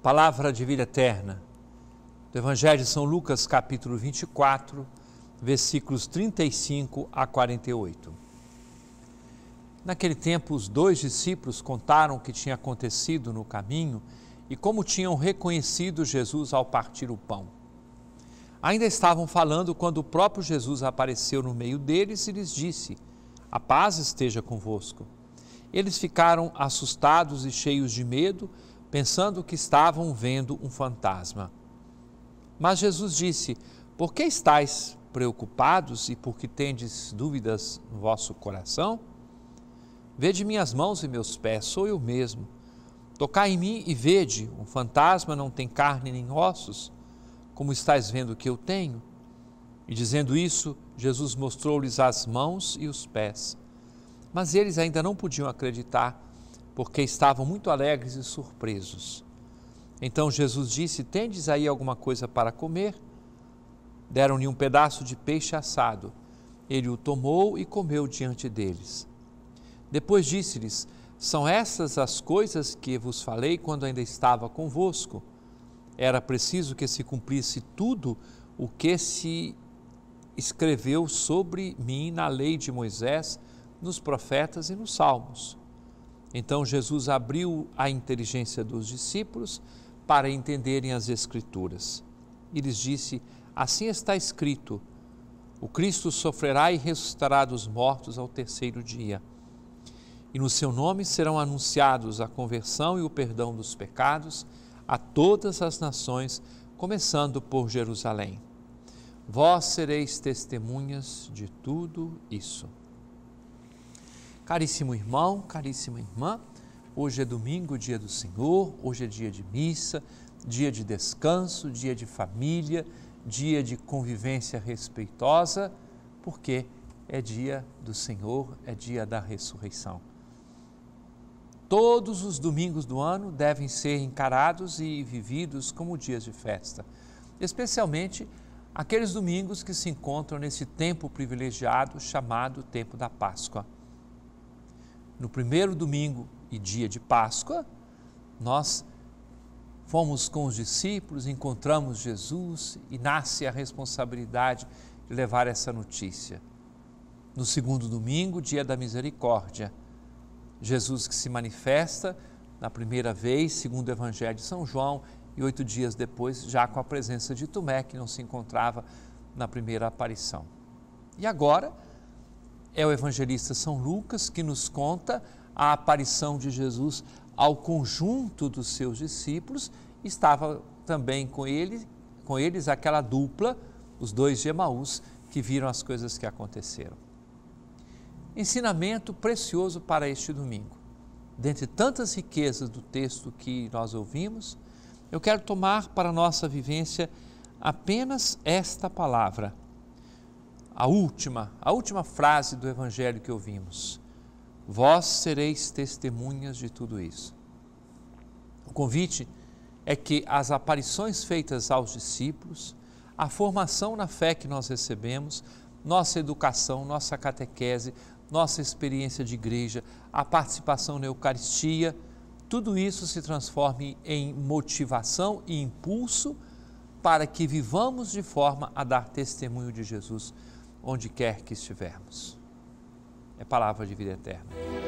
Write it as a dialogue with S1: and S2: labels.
S1: Palavra de vida eterna. Do Evangelho de São Lucas, capítulo 24, versículos 35 a 48. Naquele tempo, os dois discípulos contaram o que tinha acontecido no caminho e como tinham reconhecido Jesus ao partir o pão. Ainda estavam falando quando o próprio Jesus apareceu no meio deles e lhes disse: A paz esteja convosco. Eles ficaram assustados e cheios de medo pensando que estavam vendo um fantasma. Mas Jesus disse: Por que estáis preocupados e por que tendes dúvidas no vosso coração? Vede minhas mãos e meus pés, sou eu mesmo. Tocai em mim e vede: um fantasma não tem carne nem ossos, como estáis vendo que eu tenho. E dizendo isso, Jesus mostrou-lhes as mãos e os pés. Mas eles ainda não podiam acreditar porque estavam muito alegres e surpresos. Então Jesus disse: Tendes aí alguma coisa para comer? Deram-lhe um pedaço de peixe assado. Ele o tomou e comeu diante deles. Depois disse-lhes: São essas as coisas que vos falei quando ainda estava convosco. Era preciso que se cumprisse tudo o que se escreveu sobre mim na lei de Moisés, nos profetas e nos salmos. Então Jesus abriu a inteligência dos discípulos para entenderem as Escrituras. E lhes disse: Assim está escrito: O Cristo sofrerá e ressuscitará dos mortos ao terceiro dia. E no seu nome serão anunciados a conversão e o perdão dos pecados a todas as nações, começando por Jerusalém. Vós sereis testemunhas de tudo isso. Caríssimo irmão, caríssima irmã, hoje é domingo, dia do Senhor, hoje é dia de missa, dia de descanso, dia de família, dia de convivência respeitosa, porque é dia do Senhor, é dia da ressurreição. Todos os domingos do ano devem ser encarados e vividos como dias de festa, especialmente aqueles domingos que se encontram nesse tempo privilegiado chamado tempo da Páscoa no primeiro domingo e dia de Páscoa, nós fomos com os discípulos, encontramos Jesus e nasce a responsabilidade de levar essa notícia. No segundo domingo, dia da misericórdia, Jesus que se manifesta na primeira vez, segundo o Evangelho de São João, e oito dias depois, já com a presença de Tomé, que não se encontrava na primeira aparição. E agora, é o evangelista São Lucas que nos conta a aparição de Jesus ao conjunto dos seus discípulos. Estava também com ele, com eles aquela dupla, os dois de Emaús, que viram as coisas que aconteceram. Ensinamento precioso para este domingo. Dentre tantas riquezas do texto que nós ouvimos, eu quero tomar para nossa vivência apenas esta palavra: a última, a última frase do evangelho que ouvimos. Vós sereis testemunhas de tudo isso. O convite é que as aparições feitas aos discípulos, a formação na fé que nós recebemos, nossa educação, nossa catequese, nossa experiência de igreja, a participação na Eucaristia, tudo isso se transforme em motivação e impulso para que vivamos de forma a dar testemunho de Jesus onde quer que estivermos. É palavra de vida eterna.